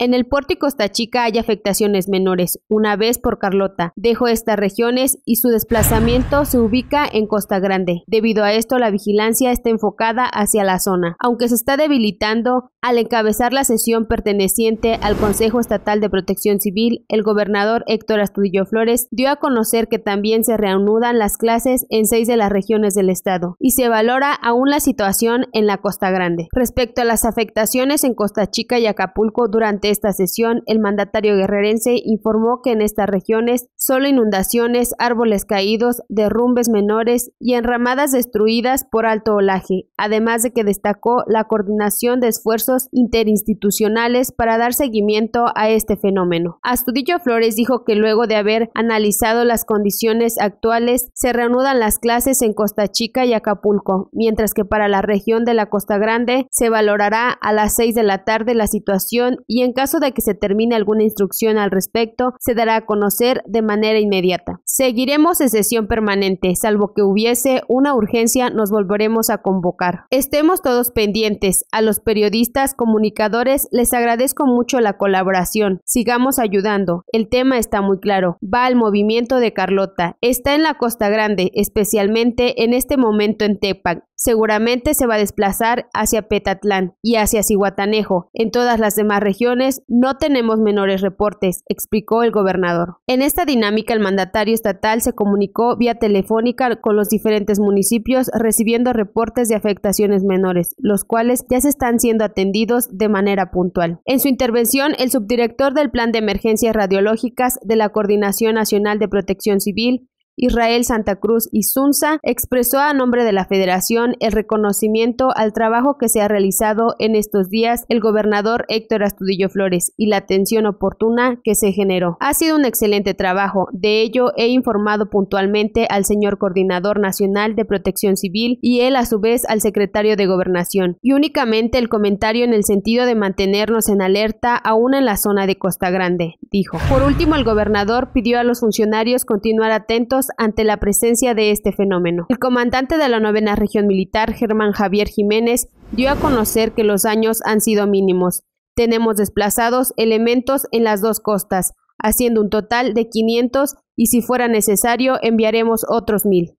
En el puerto Costa Chica hay afectaciones menores, una vez por Carlota. Dejó estas regiones y su desplazamiento se ubica en Costa Grande. Debido a esto, la vigilancia está enfocada hacia la zona, aunque se está debilitando al encabezar la sesión perteneciente al Consejo Estatal de Protección Civil, el gobernador Héctor Astudillo Flores dio a conocer que también se reanudan las clases en seis de las regiones del estado y se valora aún la situación en la Costa Grande. Respecto a las afectaciones en Costa Chica y Acapulco durante esta sesión, el mandatario guerrerense informó que en estas regiones solo inundaciones, árboles caídos, derrumbes menores y enramadas destruidas por alto olaje, además de que destacó la coordinación de esfuerzos interinstitucionales para dar seguimiento a este fenómeno. Astudillo Flores dijo que luego de haber analizado las condiciones actuales, se reanudan las clases en Costa Chica y Acapulco, mientras que para la región de la Costa Grande se valorará a las 6 de la tarde la situación y en caso de que se termine alguna instrucción al respecto, se dará a conocer de manera inmediata. Seguiremos en sesión permanente, salvo que hubiese una urgencia, nos volveremos a convocar. Estemos todos pendientes. A los periodistas, comunicadores, les agradezco mucho la colaboración. Sigamos ayudando. El tema está muy claro. Va al movimiento de Carlota. Está en la Costa Grande, especialmente en este momento en Tepac. Seguramente se va a desplazar hacia Petatlán y hacia Cihuatanejo. En todas las demás regiones no tenemos menores reportes, explicó el gobernador. En esta dinámica, el mandatario estatal se comunicó vía telefónica con los diferentes municipios recibiendo reportes de afectaciones menores, los cuales ya se están siendo atendidos de manera puntual. En su intervención, el subdirector del Plan de Emergencias Radiológicas de la Coordinación Nacional de Protección Civil, Israel Santa Cruz y Sunza expresó a nombre de la Federación el reconocimiento al trabajo que se ha realizado en estos días el gobernador Héctor Astudillo Flores y la atención oportuna que se generó. Ha sido un excelente trabajo, de ello he informado puntualmente al señor Coordinador Nacional de Protección Civil y él a su vez al secretario de Gobernación, y únicamente el comentario en el sentido de mantenernos en alerta aún en la zona de Costa Grande, dijo. Por último, el gobernador pidió a los funcionarios continuar atentos ante la presencia de este fenómeno. El comandante de la novena región militar, Germán Javier Jiménez, dio a conocer que los daños han sido mínimos. Tenemos desplazados elementos en las dos costas, haciendo un total de 500 y si fuera necesario enviaremos otros mil.